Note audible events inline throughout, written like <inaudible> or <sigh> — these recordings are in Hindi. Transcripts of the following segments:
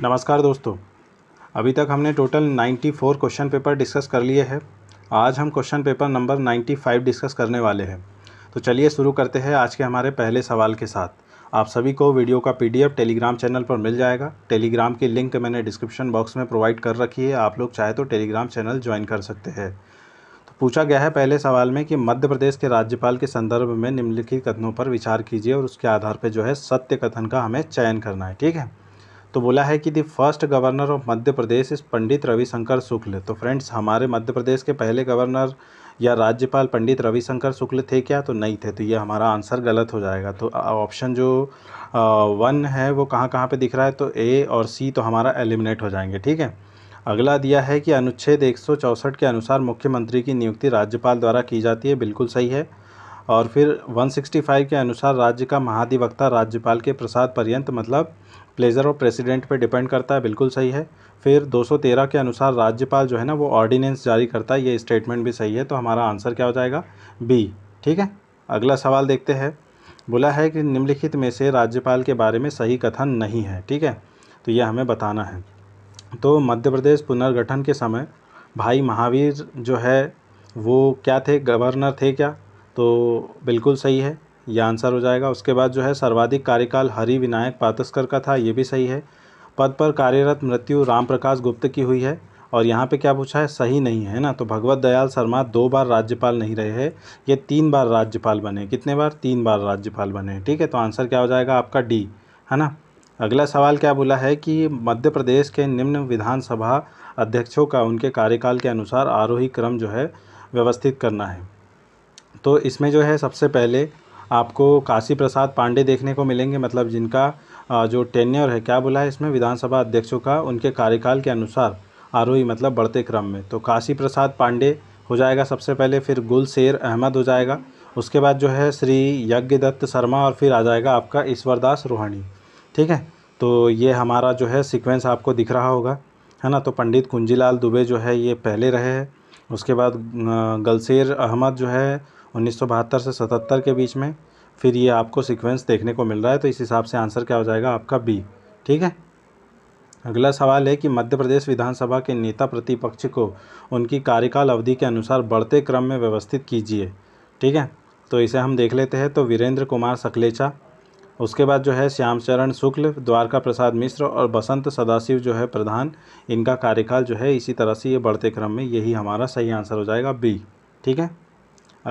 नमस्कार दोस्तों अभी तक हमने टोटल 94 क्वेश्चन पेपर डिस्कस कर लिए हैं आज हम क्वेश्चन पेपर नंबर 95 डिस्कस करने वाले हैं तो चलिए शुरू करते हैं आज के हमारे पहले सवाल के साथ आप सभी को वीडियो का पीडीएफ टेलीग्राम चैनल पर मिल जाएगा टेलीग्राम की लिंक मैंने डिस्क्रिप्शन बॉक्स में प्रोवाइड कर रखी है आप लोग चाहे तो टेलीग्राम चैनल ज्वाइन कर सकते हैं तो पूछा गया है पहले सवाल में कि मध्य प्रदेश के राज्यपाल के संदर्भ में निम्नलिखित कथनों पर विचार कीजिए और उसके आधार पर जो है सत्य कथन का हमें चयन करना है ठीक है तो बोला है कि the first governor of Madhya Pradesh is Pandit Ravishankar शुक्ल तो फ्रेंड्स हमारे मध्य प्रदेश के पहले गवर्नर या राज्यपाल पंडित रविशंकर शुक्ल थे क्या तो नहीं थे तो ये हमारा आंसर गलत हो जाएगा तो ऑप्शन जो वन है वो कहाँ कहाँ पे दिख रहा है तो ए और सी तो हमारा एलिमिनेट हो जाएंगे ठीक है अगला दिया है कि अनुच्छेद एक के अनुसार मुख्यमंत्री की नियुक्ति राज्यपाल द्वारा की जाती है बिल्कुल सही है और फिर 165 के अनुसार राज्य का महाधिवक्ता राज्यपाल के प्रसाद पर्यंत मतलब प्लेजर और प्रेसिडेंट पे डिपेंड करता है बिल्कुल सही है फिर 213 के अनुसार राज्यपाल जो है ना वो ऑर्डिनेंस जारी करता है ये स्टेटमेंट भी सही है तो हमारा आंसर क्या हो जाएगा बी ठीक है अगला सवाल देखते हैं बोला है कि निम्नलिखित में से राज्यपाल के बारे में सही कथन नहीं है ठीक है तो यह हमें बताना है तो मध्य प्रदेश पुनर्गठन के समय भाई महावीर जो है वो क्या थे गवर्नर थे क्या तो बिल्कुल सही है ये आंसर हो जाएगा उसके बाद जो है सर्वाधिक कार्यकाल हरि विनायक पातस्कर का था ये भी सही है पद पर कार्यरत मृत्यु राम प्रकाश गुप्त की हुई है और यहाँ पे क्या पूछा है सही नहीं है ना तो भगवत दयाल शर्मा दो बार राज्यपाल नहीं रहे हैं ये तीन बार राज्यपाल बने कितने बार तीन बार राज्यपाल बने ठीक है तो आंसर क्या हो जाएगा आपका डी है ना अगला सवाल क्या बोला है कि मध्य प्रदेश के निम्न विधानसभा अध्यक्षों का उनके कार्यकाल के अनुसार आरोही क्रम जो है व्यवस्थित करना है तो इसमें जो है सबसे पहले आपको काशी प्रसाद पांडे देखने को मिलेंगे मतलब जिनका जो टेन्योर है क्या बोला है इसमें विधानसभा अध्यक्षों का उनके कार्यकाल के अनुसार आरोही मतलब बढ़ते क्रम में तो काशी प्रसाद पांडे हो जाएगा सबसे पहले फिर गुल शेर अहमद हो जाएगा उसके बाद जो है श्री दत्त शर्मा और फिर आ जाएगा आपका ईश्वरदास रोहाणी ठीक है तो ये हमारा जो है सीक्वेंस आपको दिख रहा होगा है ना तो पंडित कुंजीलाल दुबे जो है ये पहले रहे हैं उसके बाद गलसेर अहमद जो है उन्नीस से 77 के बीच में फिर ये आपको सीक्वेंस देखने को मिल रहा है तो इस हिसाब से आंसर क्या हो जाएगा आपका बी ठीक है अगला सवाल है कि मध्य प्रदेश विधानसभा के नेता प्रतिपक्ष को उनकी कार्यकाल अवधि के अनुसार बढ़ते क्रम में व्यवस्थित कीजिए ठीक है तो इसे हम देख लेते हैं तो वीरेंद्र कुमार सकलेचा उसके बाद जो है श्यामचरण शुक्ल द्वारका प्रसाद मिश्र और बसंत सदाशिव जो है प्रधान इनका कार्यकाल जो है इसी तरह से ये बढ़ते क्रम में यही हमारा सही आंसर हो जाएगा बी ठीक है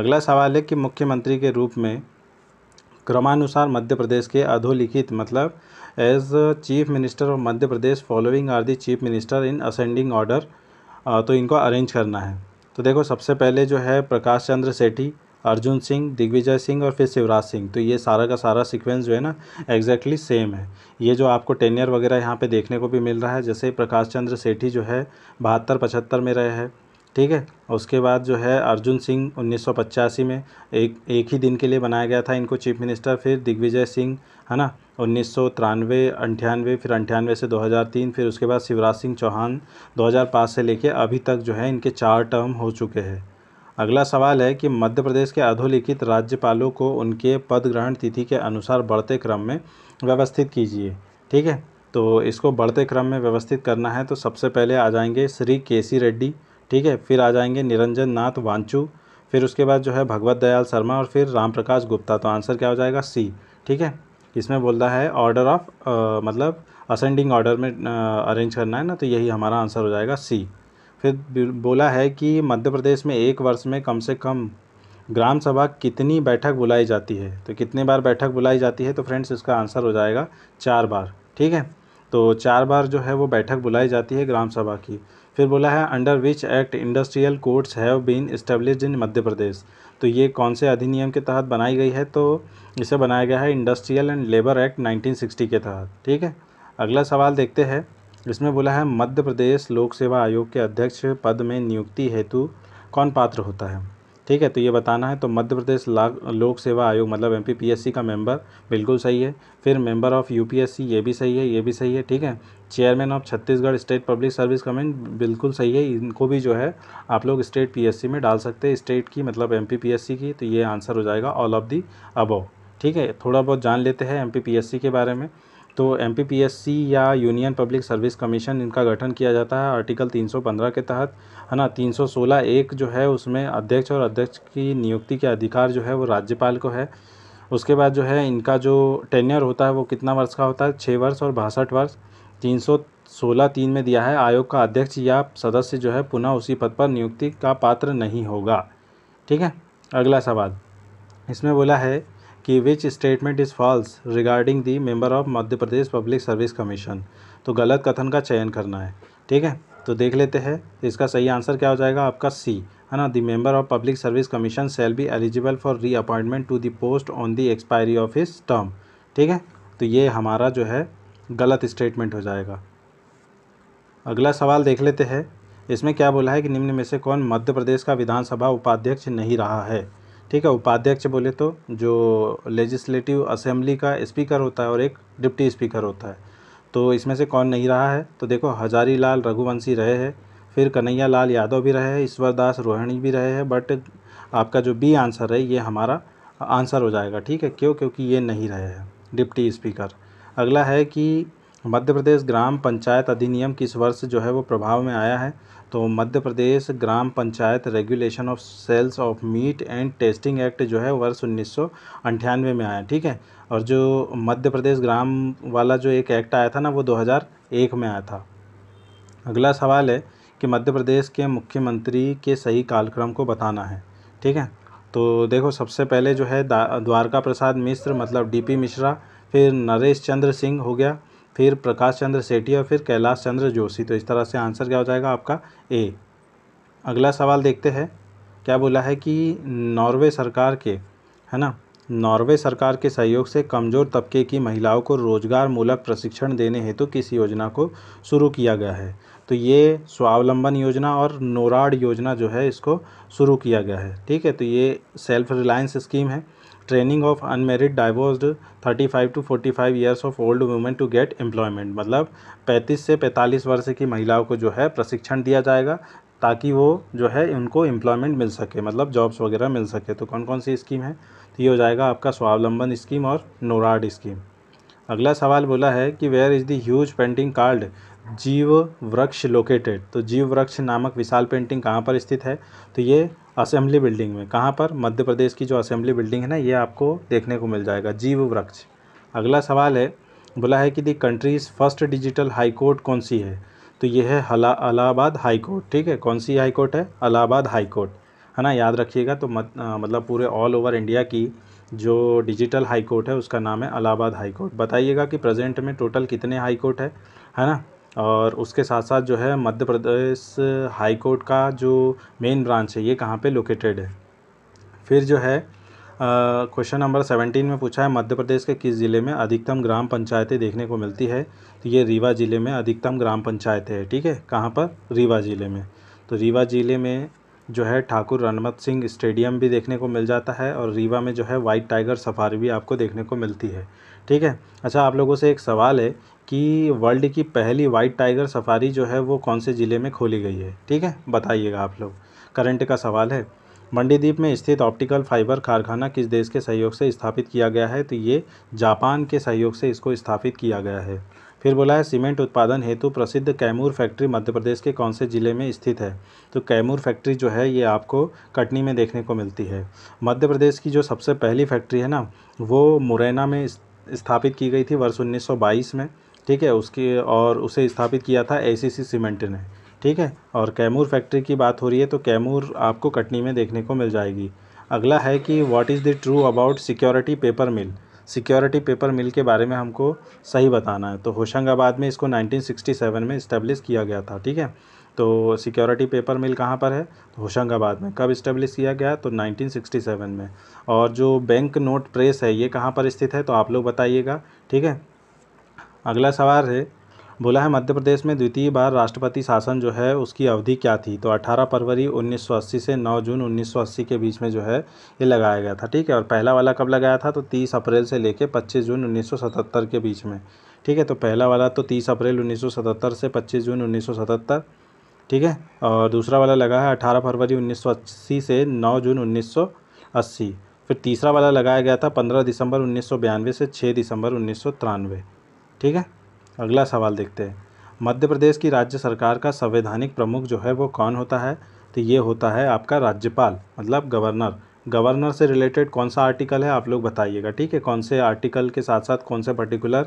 अगला सवाल है कि मुख्यमंत्री के रूप में क्रमानुसार मध्य प्रदेश के अधोलिखित मतलब as chief minister of Madhya Pradesh following are the chief minister in ascending order तो इनको अरेंज करना है तो देखो सबसे पहले जो है प्रकाश चंद्र सेठी अर्जुन सिंह दिग्विजय सिंह और फिर शिवराज सिंह तो ये सारा का सारा सीक्वेंस जो है ना एग्जैक्टली सेम है ये जो आपको टेनियर वगैरह यहाँ पे देखने को भी मिल रहा है जैसे प्रकाश चंद्र सेठी जो है बहत्तर पचहत्तर में रहे हैं ठीक है उसके बाद जो है अर्जुन सिंह उन्नीस में एक एक ही दिन के लिए बनाया गया था इनको चीफ मिनिस्टर फिर दिग्विजय सिंह है ना उन्नीस सौ तिरानवे अंठानवे फिर अंठानवे से 2003 फिर उसके बाद शिवराज सिंह चौहान 2005 से लेके अभी तक जो है इनके चार टर्म हो चुके हैं अगला सवाल है कि मध्य प्रदेश के अधोलिखित राज्यपालों को उनके पद ग्रहण तिथि के अनुसार बढ़ते क्रम में व्यवस्थित कीजिए ठीक है तो इसको बढ़ते क्रम में व्यवस्थित करना है तो सबसे पहले आ जाएंगे श्री के सी रेड्डी ठीक है फिर आ जाएंगे निरंजन नाथ वांचू फिर उसके बाद जो है भगवत दयाल शर्मा और फिर राम प्रकाश गुप्ता तो आंसर क्या हो जाएगा सी ठीक है इसमें बोल रहा है ऑर्डर ऑफ मतलब असेंडिंग ऑर्डर में अरेंज करना है ना तो यही हमारा आंसर हो जाएगा सी फिर बोला है कि मध्य प्रदेश में एक वर्ष में कम से कम ग्राम सभा कितनी बैठक बुलाई जाती है तो कितने बार बैठक बुलाई जाती है तो फ्रेंड्स इसका आंसर हो जाएगा चार बार ठीक है तो चार बार जो है वो बैठक बुलाई जाती है ग्राम सभा की फिर बोला है under which act industrial courts have been establish in Madhya Pradesh तो ये कौन से अधिनियम के तहत बनाई गई है तो इसे बनाया गया है इंडस्ट्रियल एंड लेबर एक्ट 1960 के तहत ठीक है अगला सवाल देखते हैं इसमें बोला है मध्य प्रदेश लोक सेवा आयोग के अध्यक्ष पद में नियुक्ति हेतु कौन पात्र होता है ठीक है तो ये बताना है तो मध्य प्रदेश लोक सेवा आयोग मतलब एम का मेंबर बिल्कुल सही है फिर मेंबर ऑफ़ यूपीएससी ये भी सही है ये भी सही है ठीक है chairman of Chhattisgarh state public service comment बिल्कुल सही है इनको भी जो है आप लोग स्टेट पीएससी में डाल सकते हैं स्टेट की मतलब एम पीएससी की तो ये आंसर हो जाएगा ऑल ऑफ दी अबव ठीक है थोड़ा बहुत जान लेते हैं एम पीएससी के बारे में तो एम या यूनियन पब्लिक सर्विस कमीशन इनका गठन किया जाता है आर्टिकल 315 के तहत है ना 316 एक जो है उसमें अध्यक्ष और अध्यक्ष की नियुक्ति के अधिकार जो है वो राज्यपाल को है उसके बाद जो है इनका जो टेन्यर होता है वो कितना वर्ष का होता है छः वर्ष और बासठ वर्ष तीन सौ सोलह तीन में दिया है आयोग का अध्यक्ष या सदस्य जो है पुनः उसी पद पर नियुक्ति का पात्र नहीं होगा ठीक है अगला सवाल इसमें बोला है कि which statement is false regarding the member of Madhya Pradesh public service commission तो गलत कथन का चयन करना है ठीक है तो देख लेते हैं इसका सही आंसर क्या हो जाएगा आपका सी है ना the member of public service commission shall be eligible for reappointment to the post on the expiry of his term ठीक है तो ये हमारा जो है गलत स्टेटमेंट हो जाएगा अगला सवाल देख लेते हैं इसमें क्या बोला है कि निम्न में से कौन मध्य प्रदेश का विधानसभा उपाध्यक्ष नहीं रहा है ठीक है उपाध्यक्ष बोले तो जो लेजिस्लेटिव असेंबली का स्पीकर होता है और एक डिप्टी स्पीकर होता है तो इसमें से कौन नहीं रहा है तो देखो हजारी लाल रघुवंशी रहे हैं फिर कन्हैया लाल यादव भी रहे हैं ईश्वरदास रोहिणी भी रहे हैं बट आपका जो बी आंसर है ये हमारा आंसर हो जाएगा ठीक है क्यों क्योंकि ये नहीं रहे हैं डिप्टी स्पीकर अगला है कि मध्य प्रदेश ग्राम पंचायत अधिनियम किस वर्ष जो है वो प्रभाव में आया है तो Madhya Pradesh Gram panchayat regulation of sales of meat and testing act जो है वर्ष उन्नीस में आया ठीक है और जो मध्य प्रदेश ग्राम वाला जो एक एक्ट आया था ना वो 2001 में आया था अगला सवाल है कि मध्य प्रदेश के मुख्यमंत्री के सही कालक्रम को बताना है ठीक है तो देखो सबसे पहले जो है द्वारका प्रसाद मिश्र मतलब डी मिश्रा फिर नरेश चंद्र सिंह हो गया फिर प्रकाश चंद्र सेठी और फिर कैलाश चंद्र जोशी तो इस तरह से आंसर क्या हो जाएगा आपका ए अगला सवाल देखते हैं क्या बोला है कि नॉर्वे सरकार के है ना नॉर्वे सरकार के सहयोग से कमज़ोर तबके की महिलाओं को रोजगार मूलक प्रशिक्षण देने हेतु तो किस योजना को शुरू किया गया है तो ये स्वावलंबन योजना और नोराड योजना जो है इसको शुरू किया गया है ठीक है तो ये सेल्फ रिलायंस स्कीम है training of unmarried divorced 35 to 45 years of old women to get employment मतलब 35 से 45 वर्ष की महिलाओं को जो है प्रशिक्षण दिया जाएगा ताकि वो जो है उनको एम्प्लॉयमेंट मिल सके मतलब जॉब्स वगैरह मिल सके तो कौन कौन सी स्कीम है तो ये हो जाएगा आपका स्वावलंबन स्कीम और नोराड स्कीम अगला सवाल बोला है कि where is the huge painting called Jeev Vriksh located तो जीव वृक्ष नामक विशाल पेंटिंग कहाँ पर स्थित है तो ये असेंबली बिल्डिंग में कहाँ पर मध्य प्रदेश की जो असेंबली बिल्डिंग है ना ये आपको देखने को मिल जाएगा जीव वृक्ष अगला सवाल है बोला है कि the countries first digital high court कौन सी है तो ये है हला अलाहाबाद हाई कोर्ट ठीक है कौन सी हाई कोर्ट है अलाहाबाद हाई कोर्ट है ना याद रखिएगा तो मत, आ, मतलब पूरे ऑल ओवर इंडिया की जो डिजिटल हाई कोर्ट है उसका नाम है अलाहाबाद हाई कोर्ट बताइएगा कि प्रेजेंट में टोटल कितने हाई कोर्ट है है ना और उसके साथ साथ जो है मध्य प्रदेश हाई कोर्ट का जो मेन ब्रांच है ये कहाँ पे लोकेटेड है फिर जो है क्वेश्चन नंबर सेवेंटीन में पूछा है मध्य प्रदेश के किस ज़िले में अधिकतम ग्राम पंचायतें देखने को मिलती है तो ये रीवा ज़िले में अधिकतम ग्राम पंचायतें हैं ठीक है कहाँ पर रीवा ज़िले में तो रीवा ज़िले में जो है ठाकुर रणमत सिंह स्टेडियम भी देखने को मिल जाता है और रीवा में जो है वाइट टाइगर सफारी भी आपको देखने को मिलती है ठीक है अच्छा आप लोगों से एक सवाल है कि वर्ल्ड की पहली वाइट टाइगर सफारी जो है वो कौन से ज़िले में खोली गई है ठीक है बताइएगा आप लोग करंट का सवाल है मंडीदीप में स्थित ऑप्टिकल फाइबर कारखाना किस देश के सहयोग से स्थापित किया गया है तो ये जापान के सहयोग से इसको स्थापित किया गया है फिर बोला है सीमेंट उत्पादन हेतु प्रसिद्ध कैमूर फैक्ट्री मध्य प्रदेश के कौन से ज़िले में स्थित है तो कैमूर फैक्ट्री जो है ये आपको कटनी में देखने को मिलती है मध्य प्रदेश की जो सबसे पहली फैक्ट्री है ना वो मुरैना में स्थापित की गई थी वर्ष उन्नीस में ठीक है उसकी और उसे स्थापित किया था ए सीमेंट ने ठीक है और कैमूर फैक्ट्री की बात हो रही है तो कैमूर आपको कटनी में देखने को मिल जाएगी अगला है कि what is the true about security paper mill security paper mill के बारे में हमको सही बताना है तो होशंगाबाद में इसको 1967 में इस्टेब्लिश किया गया था ठीक है तो सिक्योरिटी पेपर मिल कहाँ पर है तो होशंगाबाद में कब इस्टेब्लिश किया गया तो 1967 में और जो बैंक नोट प्रेस है ये कहाँ पर स्थित है तो आप लोग बताइएगा ठीक है अगला सवाल है बोला है मध्य प्रदेश में द्वितीय बार राष्ट्रपति शासन जो है उसकी अवधि क्या थी तो 18 फरवरी 1980 से 9 जून 1980 के बीच में जो है ये लगाया गया था ठीक है और पहला वाला कब लगाया था तो 30 अप्रैल से लेके 25 जून 1977 के बीच में ठीक है तो पहला वाला तो 30 अप्रैल 1977 से 25 जून 1977 ठीक है और दूसरा वाला लगा है अठारह फरवरी उन्नीस से नौ जून उन्नीस फिर तीसरा वाला लगाया गया था पंद्रह दिसंबर उन्नीस से छः दिसंबर उन्नीस ठीक है अगला सवाल देखते हैं मध्य प्रदेश की राज्य सरकार का संवैधानिक प्रमुख जो है वो कौन होता है तो ये होता है आपका राज्यपाल मतलब गवर्नर गवर्नर से रिलेटेड कौन सा आर्टिकल है आप लोग बताइएगा ठीक है कौन से आर्टिकल के साथ साथ कौन से पर्टिकुलर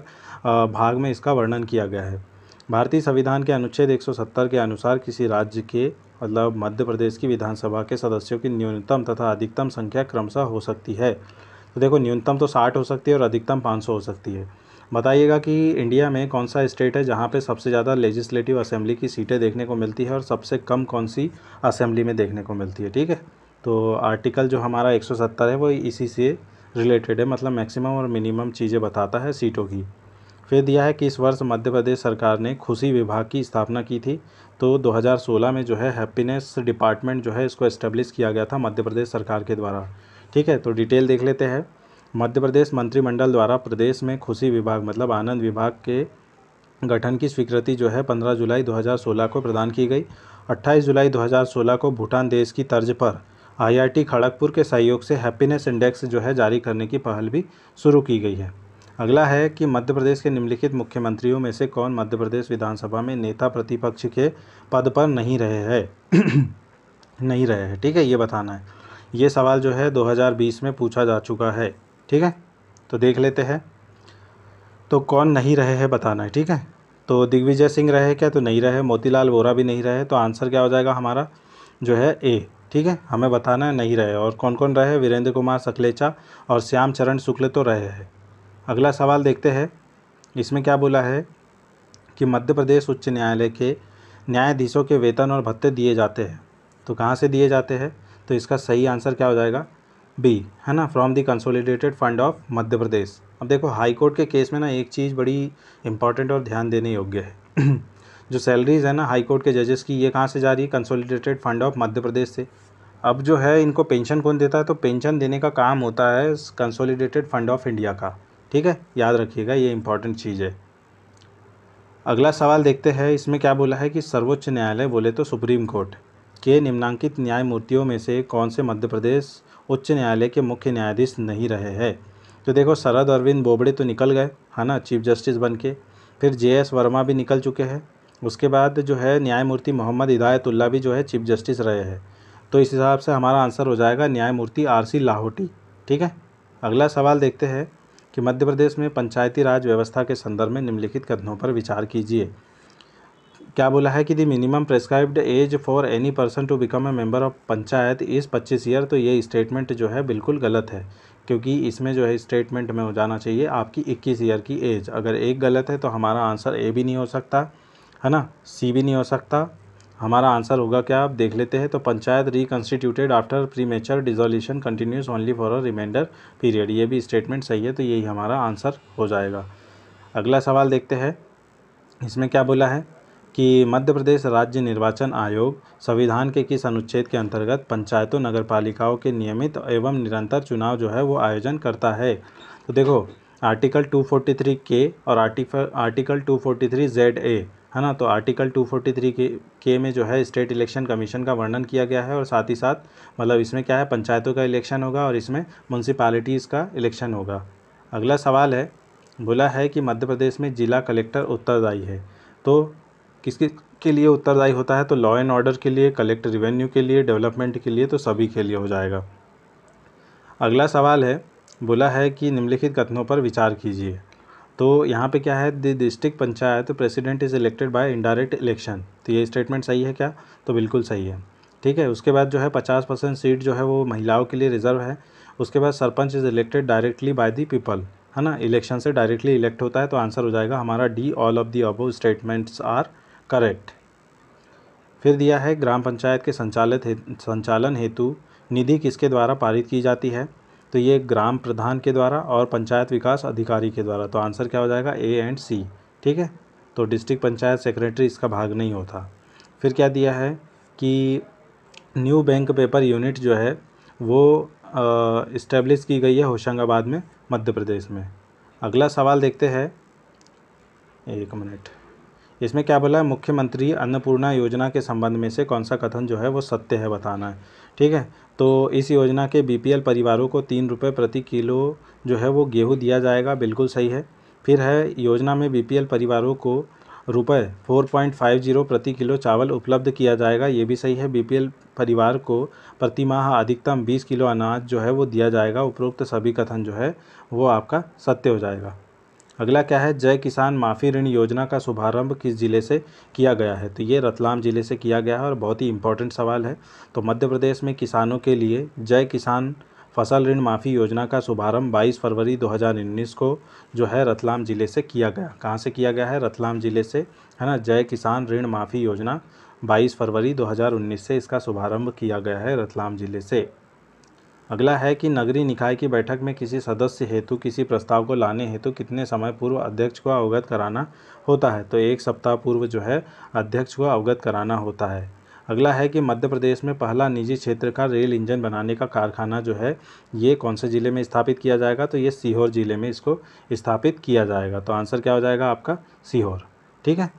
भाग में इसका वर्णन किया गया है भारतीय संविधान के अनुच्छेद 170 के अनुसार किसी राज्य के मतलब मध्य प्रदेश की विधानसभा के सदस्यों की न्यूनतम तथा अधिकतम संख्या क्रमशः हो सकती है तो देखो न्यूनतम तो साठ हो सकती है और अधिकतम पाँच हो सकती है बताइएगा कि इंडिया में कौन सा स्टेट है जहाँ पे सबसे ज़्यादा लेजिस्लेटिव असेंबली की सीटें देखने को मिलती है और सबसे कम कौन सी असेंबली में देखने को मिलती है ठीक है तो आर्टिकल जो हमारा 170 है वो इसी से रिलेटेड है मतलब मैक्सिमम और मिनिमम चीज़ें बताता है सीटों की फिर दिया है कि इस वर्ष मध्य प्रदेश सरकार ने खुशी विभाग की स्थापना की थी तो 2016 में जो है हैप्पीनेस डिपार्टमेंट जो है इसको इस्टेब्लिश किया गया था मध्य प्रदेश सरकार के द्वारा ठीक है तो डिटेल देख लेते हैं मध्य प्रदेश मंत्रिमंडल द्वारा प्रदेश में खुशी विभाग मतलब आनंद विभाग के गठन की स्वीकृति जो है 15 जुलाई 2016 को प्रदान की गई 28 जुलाई 2016 को भूटान देश की तर्ज पर आईआईटी खड़गपुर के सहयोग से हैप्पीनेस इंडेक्स जो है जारी करने की पहल भी शुरू की गई है अगला है कि मध्य प्रदेश के निम्नलिखित मुख्यमंत्रियों में से कौन मध्य प्रदेश विधानसभा में नेता प्रतिपक्ष के पद पर नहीं रहे हैं <coughs> नहीं रहे हैं ठीक है ये बताना है ये सवाल जो है 2020 में पूछा जा चुका है ठीक है तो देख लेते हैं तो कौन नहीं रहे हैं बताना है ठीक है तो दिग्विजय सिंह रहे क्या तो नहीं रहे मोतीलाल वोरा भी नहीं रहे तो आंसर क्या हो जाएगा हमारा जो है ए ठीक है हमें बताना है नहीं रहे और कौन कौन रहे वीरेंद्र कुमार सकलेचा और श्याम चरण शुक्ल तो रहे हैं अगला सवाल देखते हैं इसमें क्या बोला है कि मध्य प्रदेश उच्च न्यायालय के न्यायाधीशों के वेतन और भत्ते दिए जाते हैं तो कहाँ से दिए जाते हैं तो इसका सही आंसर क्या हो जाएगा बी है ना from the consolidated fund of Madhya Pradesh अब देखो हाई कोर्ट के केस में ना एक चीज़ बड़ी इंपॉर्टेंट और ध्यान देने योग्य है <clears throat> जो सैलरीज़ है ना हाई कोर्ट के जजेस की ये कहाँ से जा रही है consolidated fund of Madhya Pradesh से अब जो है इनको पेंशन कौन देता है तो पेंशन देने का काम होता है कंसोलिडेटेड फंड ऑफ इंडिया का ठीक है याद रखिएगा ये इंपॉर्टेंट चीज़ है अगला सवाल देखते हैं इसमें क्या बोला है कि सर्वोच्च न्यायालय बोले तो सुप्रीम कोर्ट के निम्नांकित न्यायमूर्तियों में से कौन से मध्य प्रदेश उच्च न्यायालय के मुख्य न्यायाधीश नहीं रहे हैं तो देखो शरद अरविंद बोबड़े तो निकल गए है ना चीफ जस्टिस बन के फिर जे एस वर्मा भी निकल चुके हैं उसके बाद जो है न्यायमूर्ति मोहम्मद हिदायतुल्ला भी जो है चीफ जस्टिस रहे हैं तो इस हिसाब से हमारा आंसर हो जाएगा न्यायमूर्ति आर सी लाहौटी ठीक है अगला सवाल देखते हैं कि मध्य प्रदेश में पंचायती राज व्यवस्था के संदर्भ में निम्नलिखित कथनों पर विचार कीजिए क्या बोला है कि the minimum prescribed age for any person to become a member of panchayat is पच्चीस ईयर तो ये स्टेटमेंट जो है बिल्कुल गलत है क्योंकि इसमें जो है स्टेटमेंट में हो जाना चाहिए आपकी इक्कीस ईयर की एज अगर एक गलत है तो हमारा आंसर ए भी नहीं हो सकता है ना सी भी नहीं हो सकता हमारा आंसर होगा क्या आप देख लेते हैं तो panchayat reconstituted after premature dissolution continues only for a remainder period ये भी स्टेटमेंट सही है तो यही हमारा आंसर हो जाएगा अगला सवाल देखते हैं इसमें क्या बोला है कि मध्य प्रदेश राज्य निर्वाचन आयोग संविधान के किस अनुच्छेद के अंतर्गत पंचायतों नगर पालिकाओं के नियमित एवं निरंतर चुनाव जो है वो आयोजन करता है तो देखो आर्टिकल 243 के और आर्टिकल 243 जेड ए है ना तो आर्टिकल 243 के के में जो है स्टेट इलेक्शन कमीशन का वर्णन किया गया है और साथ ही साथ मतलब इसमें क्या है पंचायतों का इलेक्शन होगा और इसमें म्यूनसिपालिटीज़ का इलेक्शन होगा अगला सवाल है बोला है कि मध्य प्रदेश में जिला कलेक्टर उत्तरदायी है तो किसके के लिए उत्तरदायी होता है तो लॉ एंड ऑर्डर के लिए कलेक्ट रिवेन्यू के लिए डेवलपमेंट के लिए तो सभी के लिए हो जाएगा अगला सवाल है बोला है कि निम्नलिखित कथनों पर विचार कीजिए तो यहाँ पे क्या है the district panchayat president is elected by indirect election तो ये स्टेटमेंट सही है क्या तो बिल्कुल सही है ठीक है उसके बाद जो है पचास परसेंट सीट जो है वो महिलाओं के लिए रिजर्व है उसके बाद sarpanch is elected directly by the people है ना इलेक्शन से डायरेक्टली इलेक्ट होता है तो आंसर हो जाएगा हमारा D all of the above statements are correct फिर दिया है ग्राम पंचायत के संचालित संचालन हेतु निधि किसके द्वारा पारित की जाती है तो ये ग्राम प्रधान के द्वारा और पंचायत विकास अधिकारी के द्वारा तो आंसर क्या हो जाएगा ए एंड सी ठीक है तो डिस्ट्रिक्ट पंचायत सेक्रेटरी इसका भाग नहीं होता फिर क्या दिया है कि न्यू बैंक पेपर यूनिट जो है वो इस्टेब्लिश की गई है होशंगाबाद में मध्य प्रदेश में अगला सवाल देखते हैं एक मिनट इसमें क्या बोला है मुख्यमंत्री अन्नपूर्णा योजना के संबंध में से कौन सा कथन जो है वो सत्य है बताना है ठीक है तो इस योजना के बीपीएल परिवारों को तीन रुपये प्रति किलो जो है वो गेहूँ दिया जाएगा बिल्कुल सही है फिर है योजना में बी परिवारों को रुपये फोर पॉइंट फाइव जीरो प्रति किलो चावल उपलब्ध किया जाएगा ये भी सही है बीपीएल परिवार को प्रति माह अधिकतम बीस किलो अनाज जो है वो दिया जाएगा उपरोक्त सभी कथन जो है वो आपका सत्य हो जाएगा अगला क्या है जय किसान माफ़ी ऋण योजना का शुभारंभ किस ज़िले से किया गया है तो ये रतलाम ज़िले से किया गया है और बहुत ही इंपॉर्टेंट सवाल है तो मध्य प्रदेश में किसानों के लिए जय किसान फसल ऋण माफ़ी योजना का शुभारंभ 22 फरवरी 2019 को जो है रतलाम ज़िले से किया गया कहाँ से किया गया है रतलाम ज़िले से है ना जय किसान ऋण माफ़ी योजना 22 फरवरी 2019 से इसका शुभारंभ किया गया है रतलाम ज़िले से अगला है कि नगरीय निकाय की बैठक में किसी सदस्य हेतु किसी प्रस्ताव को लाने हेतु कितने समय पूर्व अध्यक्ष को अवगत कराना होता है तो एक सप्ताह पूर्व जो है अध्यक्ष को अवगत कराना होता है अगला है कि मध्य प्रदेश में पहला निजी क्षेत्र का रेल इंजन बनाने का कारखाना जो है ये कौन से ज़िले में स्थापित किया जाएगा तो ये सीहोर ज़िले में इसको स्थापित किया जाएगा तो आंसर क्या हो जाएगा आपका सीहोर ठीक है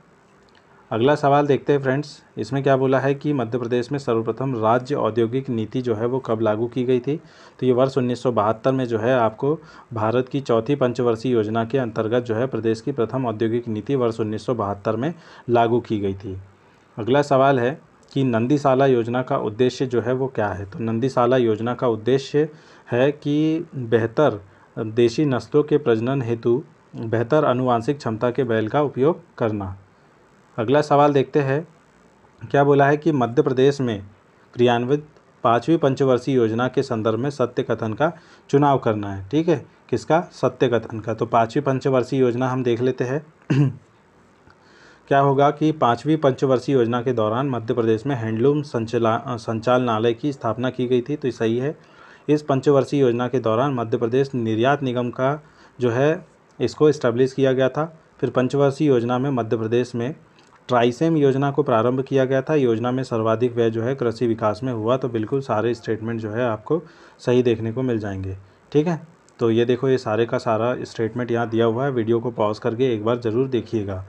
अगला सवाल देखते हैं फ्रेंड्स इसमें क्या बोला है कि मध्य प्रदेश में सर्वप्रथम राज्य औद्योगिक नीति जो है वो कब लागू की गई थी तो ये वर्ष उन्नीस में जो है आपको भारत की चौथी पंचवर्षीय योजना के अंतर्गत जो है प्रदेश की प्रथम औद्योगिक नीति वर्ष उन्नीस में लागू की गई थी अगला सवाल है कि नंदीशाला योजना का उद्देश्य जो है वो क्या है तो नंदीशाला योजना का उद्देश्य है कि बेहतर देशी नस्लों के प्रजनन हेतु बेहतर अनुवांशिक क्षमता के बैल का उपयोग करना अगला सवाल देखते हैं क्या बोला है कि मध्य प्रदेश में क्रियान्वित पाँचवीं पंचवर्षीय योजना के संदर्भ में सत्य कथन का चुनाव करना है ठीक है किसका सत्य कथन का तो पाँचवीं पंचवर्षीय योजना हम देख लेते हैं <clears throat> क्या होगा कि पाँचवीं पंचवर्षीय योजना के दौरान मध्य प्रदेश में हैंडलूम संचला संचालनालय की स्थापना की गई थी तो सही है इस पंचवर्षीय योजना के दौरान मध्य प्रदेश निर्यात निगम का जो है इसको इस्टेब्लिश किया गया था फिर पंचवर्षीय योजना में मध्य प्रदेश में ट्राइसेम योजना को प्रारंभ किया गया था योजना में सर्वाधिक व्यय जो है कृषि विकास में हुआ तो बिल्कुल सारे स्टेटमेंट जो है आपको सही देखने को मिल जाएंगे ठीक है तो ये देखो ये सारे का सारा स्टेटमेंट यहाँ दिया हुआ है वीडियो को पॉज करके एक बार ज़रूर देखिएगा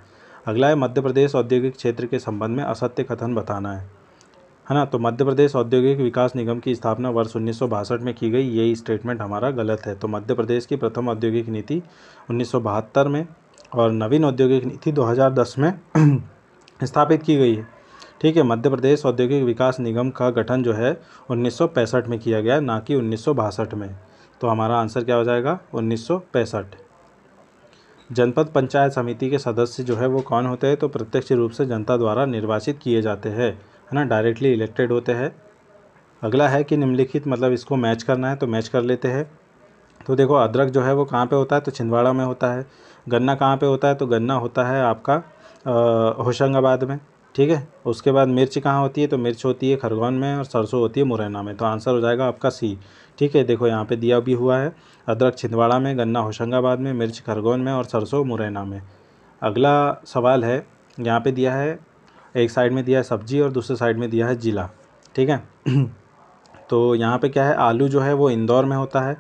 अगला है मध्य प्रदेश औद्योगिक क्षेत्र के संबंध में असत्य कथन बताना है है ना तो मध्य प्रदेश औद्योगिक विकास निगम की स्थापना वर्ष उन्नीस में की गई यही स्टेटमेंट हमारा गलत है तो मध्य प्रदेश की प्रथम औद्योगिक नीति उन्नीस में और नवीन औद्योगिक नीति 2010 में <clears throat> स्थापित की गई है ठीक है मध्य प्रदेश औद्योगिक विकास निगम का गठन जो है उन्नीस में किया गया ना कि उन्नीस में तो हमारा आंसर क्या हो जाएगा उन्नीस जनपद पंचायत समिति के सदस्य जो है वो कौन होते हैं तो प्रत्यक्ष रूप से जनता द्वारा निर्वाचित किए जाते हैं है ना डायरेक्टली इलेक्टेड होते हैं अगला है कि निम्नलिखित मतलब इसको मैच करना है तो मैच कर लेते हैं तो देखो अदरक जो है वो कहाँ पे होता है तो छिंदवाड़ा में होता है गन्ना कहाँ पे होता है तो गन्ना होता है आपका होशंगाबाद में ठीक है उसके बाद मिर्च कहाँ होती है तो मिर्च होती है खरगोन में और सरसों होती है मुरैना में तो आंसर हो जाएगा आपका सी ठीक है देखो यहाँ पे दिया भी हुआ है अदरक छिंदवाड़ा में गन्ना होशंगाबाद में मिर्च खरगोन में और सरसों मुरैना में अगला सवाल है यहाँ पे दिया है एक साइड में दिया है सब्जी और दूसरे साइड में दिया है ज़िला ठीक है तो यहाँ पर क्या है आलू जो है वो इंदौर में होता है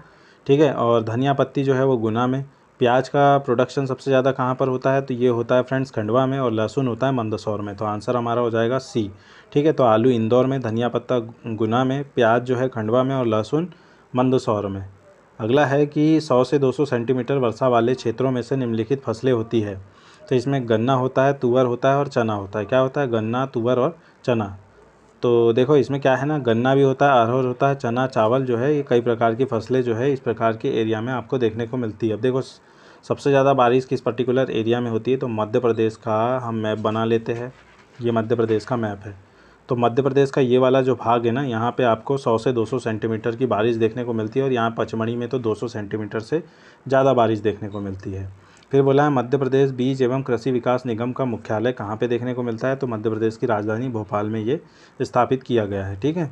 ठीक है और धनिया पत्ती जो है वो गुना में प्याज का प्रोडक्शन सबसे ज़्यादा कहाँ पर होता है तो ये होता है फ्रेंड्स खंडवा में और लहसुन होता है मंदसौर में तो आंसर हमारा हो जाएगा सी ठीक है तो आलू इंदौर में धनिया पत्ता गुना में प्याज जो है खंडवा में और लहसुन मंदसौर में अगला है कि 100 से 200 सेंटीमीटर वर्षा वाले क्षेत्रों में से निम्नलिखित फसलें होती है तो इसमें गन्ना होता है तुअर होता है और चना होता है क्या होता है गन्ना तुअर और चना तो देखो इसमें क्या है ना गन्ना भी होता है अरहर होता है चना चावल जो है ये कई प्रकार की फसलें जो है इस प्रकार के एरिया में आपको देखने को मिलती है अब देखो सबसे ज़्यादा बारिश किस पर्टिकुलर एरिया में होती है तो मध्य प्रदेश का हम मैप बना लेते हैं ये मध्य प्रदेश का मैप है तो मध्य प्रदेश का ये वाला जो भाग है ना यहाँ पे आपको 100 से 200 सेंटीमीटर की बारिश देखने को मिलती है और यहाँ पचमढ़ी में तो 200 सेंटीमीटर से ज़्यादा बारिश देखने को मिलती है फिर बोला है मध्य प्रदेश बीज एवं कृषि विकास निगम का मुख्यालय कहाँ पे देखने को मिलता है तो मध्य प्रदेश की राजधानी भोपाल में ये स्थापित किया गया है ठीक है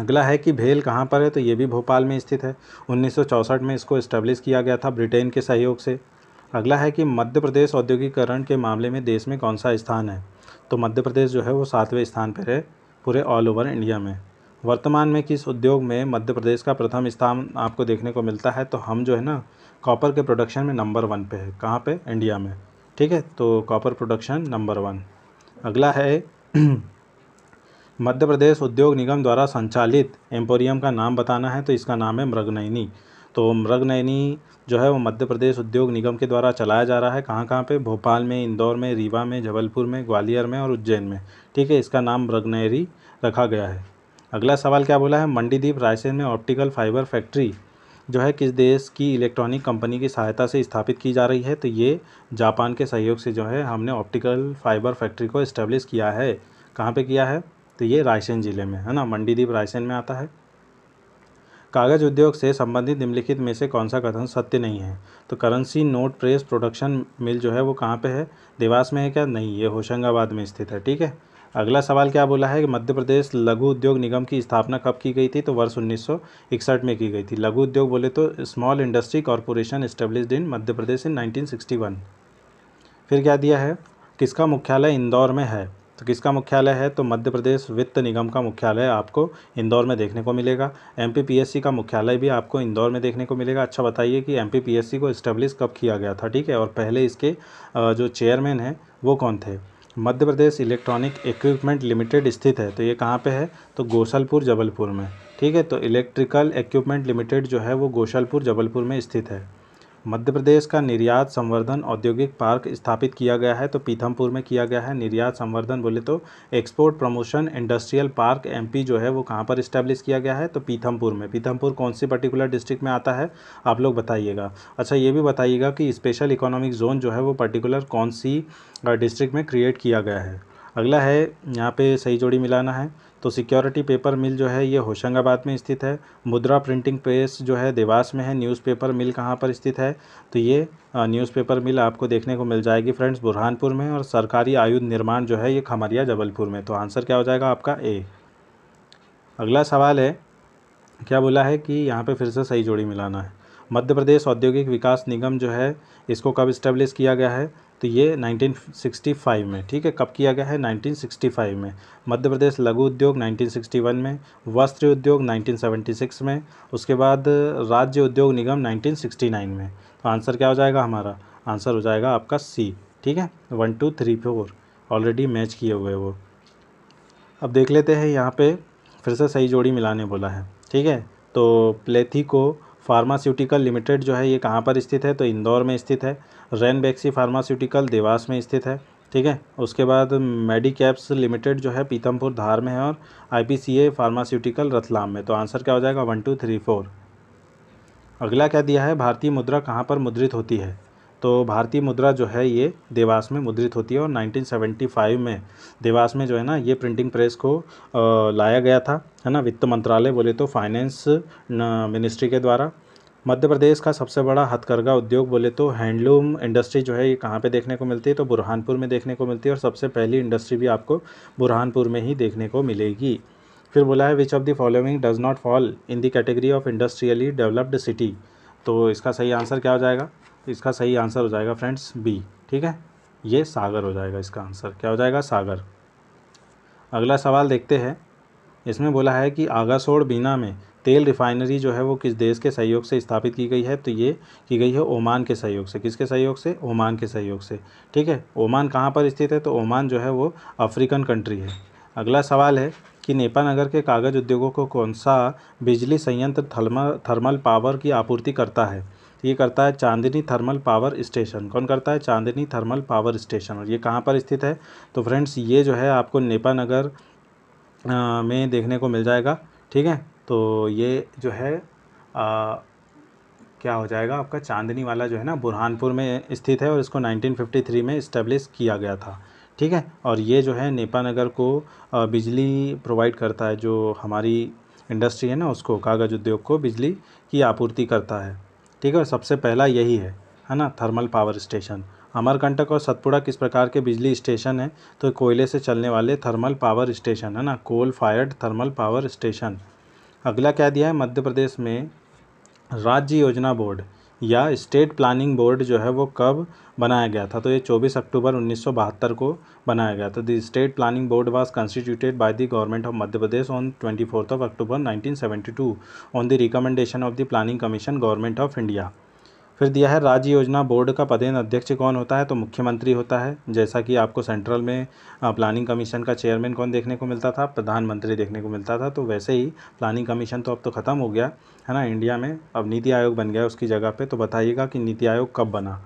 अगला है कि भेल कहाँ पर है तो ये भी भोपाल में स्थित है उन्नीस में इसको इस्टेब्लिश किया गया था ब्रिटेन के सहयोग से अगला है कि मध्य प्रदेश औद्योगिकरण के मामले में देश में कौन सा स्थान है तो मध्य प्रदेश जो है वो सातवें स्थान पर है पूरे ऑल ओवर इंडिया में वर्तमान में किस उद्योग में मध्य प्रदेश का प्रथम स्थान आपको देखने को मिलता है तो हम जो है ना कॉपर के प्रोडक्शन में नंबर वन पे है कहाँ पे इंडिया में ठीक है तो कॉपर प्रोडक्शन नंबर वन अगला है <clears throat> मध्य प्रदेश उद्योग निगम द्वारा संचालित एम्पोरियम का नाम बताना है तो इसका नाम है मृगनैनी तो मृगनैनी जो है वो मध्य प्रदेश उद्योग निगम के द्वारा चलाया जा रहा है कहाँ कहाँ पे भोपाल में इंदौर में रीवा में जबलपुर में ग्वालियर में और उज्जैन में ठीक है इसका नाम मृगनयरी रखा गया है अगला सवाल क्या बोला है मंडीदीप रायसेन में ऑप्टिकल फाइबर फैक्ट्री जो है किस देश की इलेक्ट्रॉनिक कंपनी की सहायता से स्थापित की जा रही है तो ये जापान के सहयोग से जो है हमने ऑप्टिकल फाइबर फैक्ट्री को इस्टेब्लिश किया है कहाँ पे किया है तो ये रायसेन ज़िले में है ना मंडीदीप रायसेन में आता है कागज़ उद्योग से संबंधित निम्नलिखित में से कौन सा कथन सत्य नहीं है तो currency note press production mill जो है वो कहाँ पे है देवास में है क्या नहीं ये होशंगाबाद में स्थित है ठीक है अगला सवाल क्या बोला है कि मध्य प्रदेश लघु उद्योग निगम की स्थापना कब की गई थी तो वर्ष उन्नीस में की गई थी लघु उद्योग बोले तो small industry corporation established in Madhya Pradesh in nineteen फिर क्या दिया है किसका मुख्यालय इंदौर में है तो किसका मुख्यालय है तो मध्य प्रदेश वित्त निगम का मुख्यालय आपको इंदौर में देखने को मिलेगा एमपीपीएससी का मुख्यालय भी आपको इंदौर में देखने को मिलेगा अच्छा बताइए कि एमपीपीएससी को इस्टेब्लिश कब किया गया था ठीक है और पहले इसके जो चेयरमैन हैं वो कौन थे Madhya Pradesh electronic equipment limited स्थित है तो ये कहाँ पे है तो गोसलपुर जबलपुर में ठीक है तो इलेक्ट्रिकल इक्विपमेंट लिमिटेड जो है वो गोसलपुर जबलपुर में स्थित है मध्य प्रदेश का निर्यात संवर्धन औद्योगिक पार्क स्थापित किया गया है तो पीथमपुर में किया गया है निर्यात संवर्धन बोले तो export promotion industrial park MP जो है वो कहाँ पर इस्टेब्लिश किया गया है तो पीथमपुर में पीथमपुर कौन सी पर्टिकुलर डिस्ट्रिक्ट में आता है आप लोग बताइएगा अच्छा ये भी बताइएगा कि स्पेशल इकोनॉमिक जोन जो है वो पर्टिकुलर कौन सी डिस्ट्रिक्ट में क्रिएट किया गया है अगला है यहाँ पे सही जोड़ी मिलाना है तो सिक्योरिटी पेपर मिल जो है ये होशंगाबाद में स्थित है मुद्रा प्रिंटिंग प्रेस जो है देवास में है न्यूज़पेपर मिल कहाँ पर स्थित है तो ये न्यूज़पेपर मिल आपको देखने को मिल जाएगी फ्रेंड्स बुरहानपुर में और सरकारी आयुध निर्माण जो है ये खमरिया जबलपुर में तो आंसर क्या हो जाएगा आपका ए अगला सवाल है क्या बोला है कि यहाँ पर फिर से सही जोड़ी मिलाना है मध्य प्रदेश औद्योगिक विकास निगम जो है इसको कब इस्टेब्लिश किया गया है तो ये 1965 में ठीक है कब किया गया है 1965 में मध्य प्रदेश लघु उद्योग 1961 में वस्त्र उद्योग 1976 में उसके बाद राज्य उद्योग निगम 1969 में तो आंसर क्या हो जाएगा हमारा आंसर हो जाएगा आपका सी ठीक है one two three four already match किए हुए वो अब देख लेते हैं यहाँ पे फिर से सही जोड़ी मिलाने बोला है ठीक है तो प्लेथी को फार्मास्यूटिकल लिमिटेड जो है ये कहाँ पर स्थित है तो इंदौर में स्थित है रैनबैक्सी फार्मास्यूटिकल देवास में स्थित है ठीक है उसके बाद मेडिकैप्स लिमिटेड जो है पीतमपुर धार में है और आईपीसीए फार्मास्यूटिकल रतलाम में तो आंसर क्या हो जाएगा वन टू थ्री फोर अगला क्या दिया है भारतीय मुद्रा कहाँ पर मुद्रित होती है तो भारतीय मुद्रा जो है ये देवास में मुद्रित होती है और 1975 में देवास में जो है ना ये प्रिंटिंग प्रेस को लाया गया था है ना वित्त मंत्रालय बोले तो फाइनेंस मिनिस्ट्री के द्वारा मध्य प्रदेश का सबसे बड़ा हथकरघा उद्योग बोले तो हैंडलूम इंडस्ट्री जो है ये कहाँ पे देखने को मिलती है तो बुरहानपुर में देखने को मिलती है और सबसे पहली इंडस्ट्री भी आपको बुरहानपुर में ही देखने को मिलेगी फिर बोला है which of the following does not fall in the category of industrially developed city तो इसका सही आंसर क्या हो जाएगा इसका सही आंसर हो जाएगा फ्रेंड्स बी ठीक है ये सागर हो जाएगा इसका आंसर क्या हो जाएगा सागर अगला सवाल देखते हैं इसमें बोला है कि आगासोड़ बीना में तेल रिफाइनरी जो है वो किस देश के सहयोग से स्थापित की गई है तो ये की गई है ओमान के सहयोग से किसके सहयोग से ओमान के सहयोग से ठीक है ओमान कहाँ पर स्थित है तो ओमान जो है वो अफ्रीकन कंट्री है अगला सवाल है कि नेपा नगर के कागज़ उद्योगों को कौन सा बिजली संयंत्र थर्मल थर्मल पावर की आपूर्ति करता है ये करता है चांदनी थर्मल पावर स्टेशन कौन करता है चांदनी थर्मल पावर स्टेशन और ये कहाँ पर स्थित है तो फ्रेंड्स ये जो है आपको नेपा नगर में देखने को मिल जाएगा ठीक है तो ये जो है आ, क्या हो जाएगा आपका चांदनी वाला जो है ना बुरहानपुर में स्थित है और इसको 1953 में इस्टेब्लिश किया गया था ठीक है और ये जो है नेपानगर को बिजली प्रोवाइड करता है जो हमारी इंडस्ट्री है ना उसको कागज़ उद्योग को बिजली की आपूर्ति करता है ठीक है और सबसे पहला यही है है ना थर्मल पावर स्टेशन अमरकंटक और सतपुड़ा किस प्रकार के बिजली स्टेशन है तो कोयले से चलने वाले थर्मल पावर स्टेशन है ना coal fired thermal power station अगला क्या दिया है मध्य प्रदेश में राज्य योजना बोर्ड या स्टेट प्लानिंग बोर्ड जो है वो कब बनाया गया था तो ये 24 अक्टूबर उन्नीस को बनाया गया था the state planning board was constituted by the government of Madhya Pradesh on twenty of October 1972 on the recommendation of the planning commission government of India फिर दिया है राज्य योजना बोर्ड का पदेन अध्यक्ष कौन होता है तो मुख्यमंत्री होता है जैसा कि आपको सेंट्रल में प्लानिंग कमीशन का चेयरमैन कौन देखने को मिलता था प्रधानमंत्री देखने को मिलता था तो वैसे ही प्लानिंग कमीशन तो अब तो ख़त्म हो गया है ना इंडिया में अब नीति आयोग बन गया उसकी जगह पर तो बताइएगा कि नीति आयोग कब बना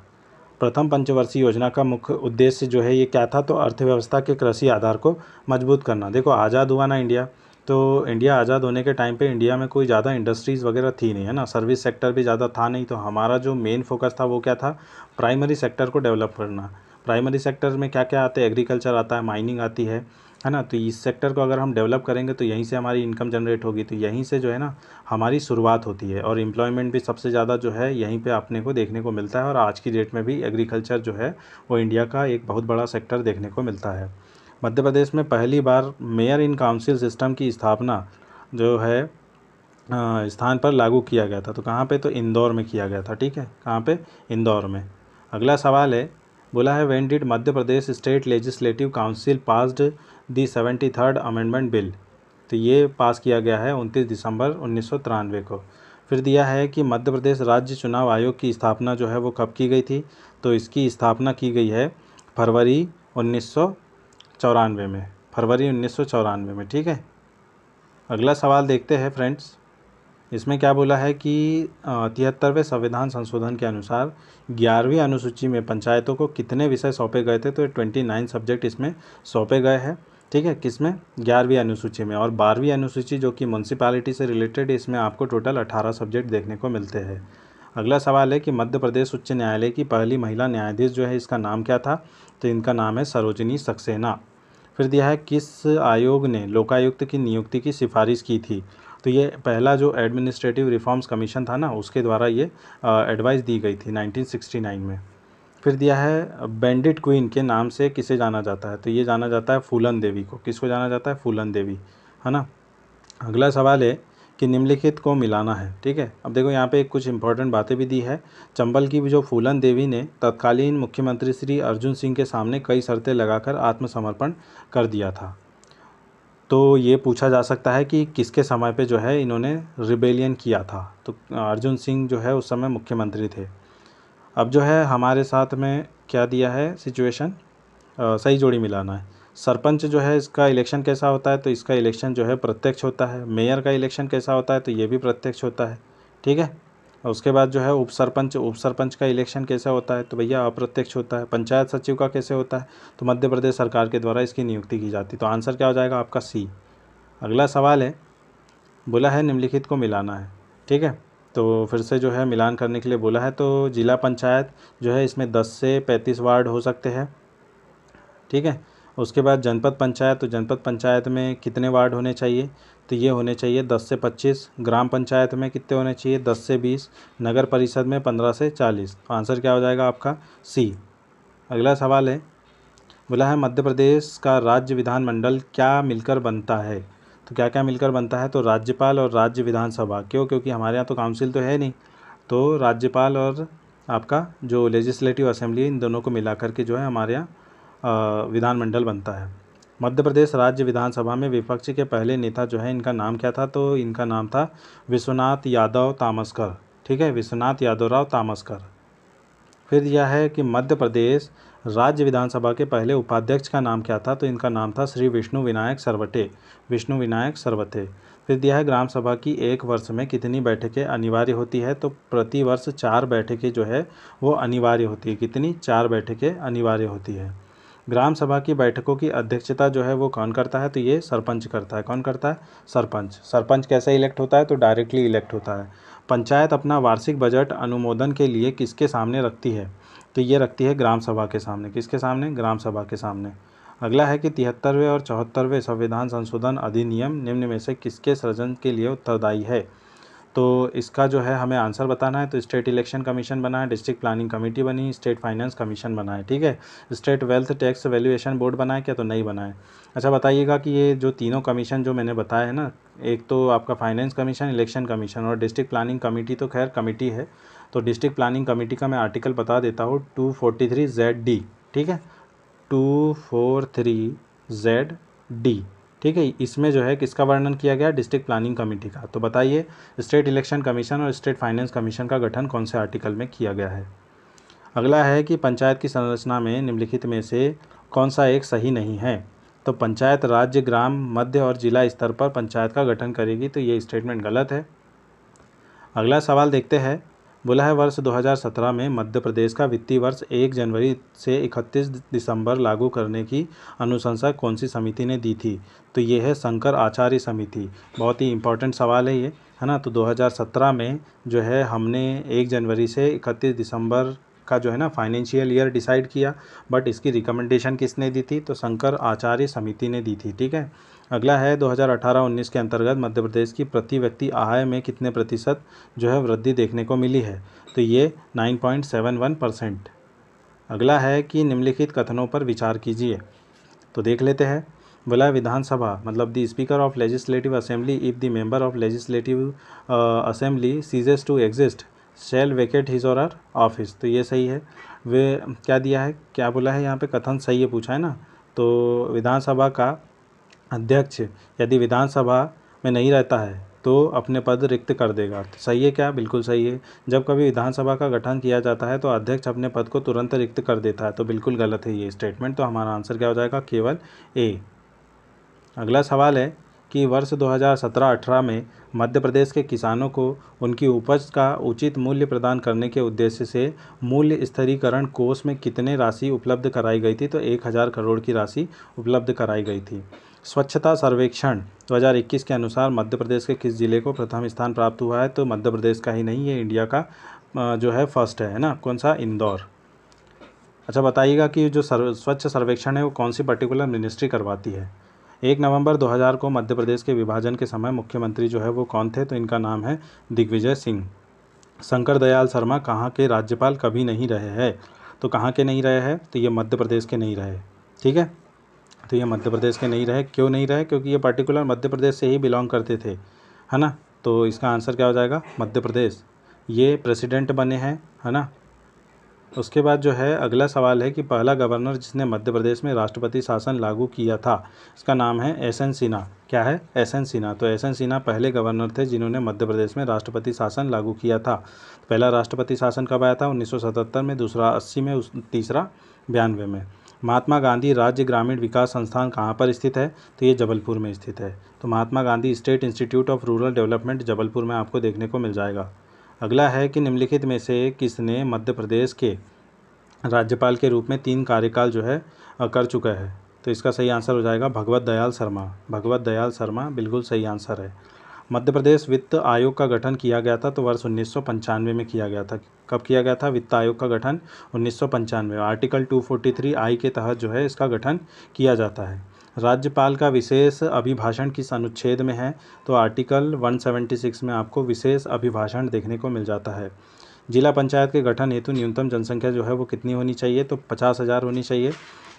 प्रथम पंचवर्षीय योजना का मुख्य उद्देश्य जो है ये क्या था तो अर्थव्यवस्था के कृषि आधार को मजबूत करना देखो आज़ाद हुआ ना इंडिया तो इंडिया आज़ाद होने के टाइम पे इंडिया में कोई ज़्यादा इंडस्ट्रीज़ वगैरह थी नहीं है ना सर्विस सेक्टर भी ज़्यादा था नहीं तो हमारा जो मेन फोकस था वो क्या था प्राइमरी सेक्टर को डेवलप करना प्राइमरी सेक्टर में क्या क्या आते हैं एग्रीकल्चर आता है माइनिंग आती है है ना तो इस सेक्टर को अगर हम डेवलप करेंगे तो यहीं से हमारी इनकम जनरेट होगी तो यहीं से जो है ना हमारी शुरुआत होती है और एम्प्लॉयमेंट भी सबसे ज़्यादा जो है यहीं पे अपने को देखने को मिलता है और आज की डेट में भी एग्रीकल्चर जो है वो इंडिया का एक बहुत बड़ा सेक्टर देखने को मिलता है मध्य प्रदेश में पहली बार मेयर इन काउंसिल सिस्टम की स्थापना जो है स्थान पर लागू किया गया था तो कहाँ पे तो इंदौर में किया गया था ठीक है कहाँ पे इंदौर में अगला सवाल है बोला है when did Madhya Pradesh state legislative council passed the seventy third amendment bill तो ये पास किया गया है उनतीस दिसंबर उन्नीस को फिर दिया है कि मध्य प्रदेश राज्य चुनाव आयोग की स्थापना जो है वो कब की गई थी तो इसकी स्थापना की गई है फरवरी उन्नीस चौरानवे में फरवरी उन्नीस सौ चौरानवे में ठीक है अगला सवाल देखते हैं फ्रेंड्स इसमें क्या बोला है कि तिहत्तरवें संविधान संशोधन के अनुसार ग्यारहवीं अनुसूची में पंचायतों को कितने विषय सौंपे गए थे तो ट्वेंटी नाइन सब्जेक्ट इसमें सौंपे गए हैं ठीक है किसमें ग्यारहवीं अनुसूची में और बारहवीं अनुसूची जो कि म्यूनसिपालिटी से रिलेटेड इसमें आपको टोटल अठारह सब्जेक्ट देखने को मिलते हैं अगला सवाल है कि मध्य प्रदेश उच्च न्यायालय की पहली महिला न्यायाधीश जो है इसका नाम क्या था तो इनका नाम है सरोजिनी सक्सेना फिर दिया है किस आयोग ने लोकायुक्त की नियुक्ति की सिफारिश की थी तो ये पहला जो एडमिनिस्ट्रेटिव रिफॉर्म्स कमीशन था ना उसके द्वारा ये एडवाइस दी गई थी 1969 में फिर दिया है बैंडिट क्वीन के नाम से किसे जाना जाता है तो ये जाना जाता है फूलन देवी को किसको जाना जाता है फूलन देवी है ना अगला सवाल है कि निम्नलिखित को मिलाना है ठीक है अब देखो यहाँ पे कुछ इंपॉर्टेंट बातें भी दी है चंबल की जो फूलन देवी ने तत्कालीन मुख्यमंत्री श्री अर्जुन सिंह के सामने कई शर्तें लगाकर आत्मसमर्पण कर दिया था तो ये पूछा जा सकता है कि किसके समय पे जो है इन्होंने रिबेलियन किया था तो अर्जुन सिंह जो है उस समय मुख्यमंत्री थे अब जो है हमारे साथ में क्या दिया है सिचुएशन सही जोड़ी मिलाना है सरपंच जो है इसका इलेक्शन कैसा होता है तो इसका इलेक्शन जो है प्रत्यक्ष होता है मेयर का इलेक्शन कैसा होता है तो ये भी प्रत्यक्ष होता है ठीक है और उसके बाद जो है उप सरपंच उप सरपंच का इलेक्शन कैसा होता है तो भैया अप्रत्यक्ष होता है पंचायत सचिव का कैसे होता है तो मध्य प्रदेश सरकार के द्वारा इसकी नियुक्ति की जाती तो आंसर क्या हो जाएगा आपका सी अगला सवाल है बोला है निम्नलिखित को मिलाना है ठीक है तो फिर से जो है मिलान करने के लिए बोला है तो ज़िला पंचायत जो है इसमें दस से पैंतीस वार्ड हो सकते हैं ठीक है उसके बाद जनपद पंचायत तो जनपद पंचायत में कितने वार्ड होने चाहिए तो ये होने चाहिए दस से पच्चीस ग्राम पंचायत में कितने होने चाहिए दस से बीस नगर परिषद में पंद्रह से चालीस तो आंसर क्या हो जाएगा आपका सी अगला सवाल है बोला है मध्य प्रदेश का राज्य विधानमंडल क्या मिलकर बनता है तो क्या क्या मिलकर बनता है तो राज्यपाल और राज्य विधानसभा क्यों क्योंकि हमारे यहाँ तो काउंसिल तो है नहीं तो राज्यपाल और आपका जो लेजिस्लेटिव असेंबली इन दोनों को मिला के जो है हमारे यहाँ विधानमंडल बनता है मध्य प्रदेश राज्य विधानसभा में विपक्ष के पहले नेता जो है इनका नाम क्या था तो इनका नाम था विश्वनाथ यादव तामस्कर ठीक है विश्वनाथ यादव राव तामस्कर फिर यह है कि मध्य प्रदेश राज्य विधानसभा के पहले उपाध्यक्ष का नाम क्या था तो इनका नाम था श्री विष्णु विनायक सरवटे विष्णु विनायक सरवटे फिर दिया है ग्राम सभा की एक वर्ष में कितनी बैठकें अनिवार्य होती है तो प्रति वर्ष चार बैठकें जो है वो अनिवार्य होती है कितनी चार बैठकें अनिवार्य होती है ग्राम सभा की बैठकों की अध्यक्षता जो है वो कौन करता है तो ये सरपंच करता है कौन करता है सरपंच सरपंच कैसे इलेक्ट होता है तो डायरेक्टली इलेक्ट होता है पंचायत अपना वार्षिक बजट अनुमोदन के लिए किसके सामने रखती है तो ये रखती है ग्राम सभा के सामने किसके सामने ग्राम सभा के सामने अगला है कि तिहत्तरवें और चौहत्तरवें संविधान संशोधन अधिनियम निम्न में से किसके सृजन के लिए उत्तरदायी है तो इसका जो है हमें आंसर बताना है तो स्टेट इलेक्शन कमीशन बना है डिस्ट्रिक्ट प्लानिंग कमेटी बनी स्टेट फाइनेंस कमीशन बना है ठीक है state wealth tax valuation board बना है क्या तो नहीं बना है अच्छा बताइएगा कि ये जो तीनों कमीशन जो मैंने बताया है ना एक तो आपका फाइनेंस कमीशन इलेक्शन कमीशन और डिस्ट्रिक्ट प्लानिंग कमेटी तो खैर कमेटी है तो डिस्ट्रिक्ट प्लानिंग कमेटी का मैं आर्टिकल बता देता हूँ two forty three Z D ठीक है two four three Z D ठीक है इसमें जो है किसका वर्णन किया गया डिस्ट्रिक्ट प्लानिंग कमेटी का तो बताइए स्टेट इलेक्शन कमीशन और स्टेट फाइनेंस कमीशन का गठन कौन से आर्टिकल में किया गया है अगला है कि पंचायत की संरचना में निम्नलिखित में से कौन सा एक सही नहीं है तो पंचायत राज्य ग्राम मध्य और जिला स्तर पर पंचायत का गठन करेगी तो ये स्टेटमेंट गलत है अगला सवाल देखते हैं बोला है वर्ष 2017 में मध्य प्रदेश का वित्तीय वर्ष 1 जनवरी से 31 दिसंबर लागू करने की अनुशंसा कौन सी समिति ने दी थी तो ये है शंकर आचार्य समिति बहुत ही इंपॉर्टेंट सवाल है ये है ना तो 2017 में जो है हमने 1 जनवरी से 31 दिसंबर का जो है ना फाइनेंशियल ईयर डिसाइड किया बट इसकी रिकमेंडेशन किसने दी थी तो शंकर आचार्य समिति ने दी थी ठीक है अगला है 2018-19 के अंतर्गत मध्य प्रदेश की प्रति व्यक्ति आय में कितने प्रतिशत जो है वृद्धि देखने को मिली है तो ये 9.71 परसेंट अगला है कि निम्नलिखित कथनों पर विचार कीजिए तो देख लेते हैं बोला विधानसभा मतलब the speaker of legislative assembly if the member of legislative assembly ceases to exist shall vacate his or her office तो ये सही है वे क्या दिया है क्या बोला है यहाँ पे कथन सही है पूछा है ना तो विधानसभा का अध्यक्ष यदि विधानसभा में नहीं रहता है तो अपने पद रिक्त कर देगा तो सही है क्या बिल्कुल सही है जब कभी विधानसभा का गठन किया जाता है तो अध्यक्ष अपने पद को तुरंत रिक्त कर देता है तो बिल्कुल गलत है ये स्टेटमेंट तो हमारा आंसर क्या हो जाएगा केवल ए अगला सवाल है कि वर्ष 2017-18 में मध्य प्रदेश के किसानों को उनकी उपज का उचित मूल्य प्रदान करने के उद्देश्य से मूल्य स्तरीकरण कोष में कितने राशि उपलब्ध कराई गई थी तो एक हज़ार करोड़ की राशि उपलब्ध कराई गई थी स्वच्छता सर्वेक्षण 2021 के अनुसार मध्य प्रदेश के किस ज़िले को प्रथम स्थान प्राप्त हुआ है तो मध्य प्रदेश का ही नहीं ये इंडिया का जो है फर्स्ट है ना कौन सा इंदौर अच्छा बताइएगा कि जो सर्व स्वच्छ सर्वेक्षण है वो कौन सी पर्टिकुलर मिनिस्ट्री करवाती है एक नवंबर 2000 को मध्य प्रदेश के विभाजन के समय मुख्यमंत्री जो है वो कौन थे तो इनका नाम है दिग्विजय सिंह शंकर दयाल शर्मा कहाँ के राज्यपाल कभी नहीं रहे हैं तो कहाँ के नहीं रहे हैं तो ये मध्य प्रदेश के नहीं रहे ठीक है तो ये मध्य प्रदेश के नहीं रहे क्यों नहीं रहे क्योंकि ये पर्टिकुलर मध्य प्रदेश से ही बिलोंग करते थे है ना तो इसका आंसर क्या हो जाएगा मध्य प्रदेश ये प्रेसिडेंट बने हैं है ना उसके बाद जो है अगला सवाल है कि पहला गवर्नर जिसने मध्य प्रदेश में राष्ट्रपति शासन लागू किया था इसका नाम है एस एन सिन्हा क्या है एस एन सिन्हा तो एस एन सिन्हा पहले गवर्नर थे जिन्होंने मध्य प्रदेश में राष्ट्रपति शासन लागू किया था पहला राष्ट्रपति शासन कब आया था 1977 में दूसरा 80 में तीसरा बयानवे में महात्मा गांधी राज्य ग्रामीण विकास संस्थान कहाँ पर स्थित है तो ये जबलपुर में स्थित है तो Mahatma Gandhi state institute of rural development Jabalpur में आपको देखने को मिल जाएगा अगला है कि निम्नलिखित में से किसने मध्य प्रदेश के राज्यपाल के रूप में तीन कार्यकाल जो है कर चुका है तो इसका सही आंसर हो जाएगा भगवत दयाल शर्मा भगवत दयाल शर्मा बिल्कुल सही आंसर है मध्य प्रदेश वित्त आयोग का गठन किया गया था तो वर्ष उन्नीस में किया गया था कब किया गया था वित्त आयोग का गठन उन्नीस आर्टिकल 243 आई के तहत जो है इसका गठन किया जाता है राज्यपाल का विशेष अभिभाषण किस अनुच्छेद में है तो आर्टिकल 176 में आपको विशेष अभिभाषण देखने को मिल जाता है जिला पंचायत के गठन हेतु न्यूनतम जनसंख्या जो है वो कितनी होनी चाहिए तो पचास हज़ार होनी चाहिए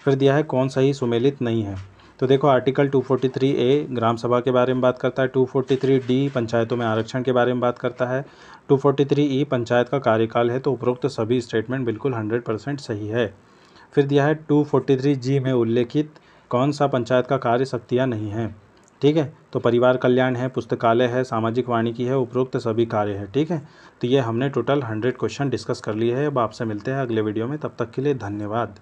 फिर दिया है कौन सा ही सुमेलित नहीं है तो देखो आर्टिकल 243 ए ग्राम सभा के बारे में बात करता है 243 डी पंचायतों में आरक्षण के बारे में बात करता है 243 ई e पंचायत का कार्यकाल है तो उपरोक्त तो सभी स्टेटमेंट बिल्कुल 100 परसेंट सही है फिर दिया है 243 जी में उल्लेखित कौन सा पंचायत का कार्य शक्तियाँ नहीं है ठीक है तो परिवार कल्याण है पुस्तकालय है सामाजिक की है उपरोक्त सभी कार्य है ठीक है तो ये हमने टोटल हंड्रेड क्वेश्चन डिस्कस कर लिए है अब आपसे मिलते हैं अगले वीडियो में तब तक के लिए धन्यवाद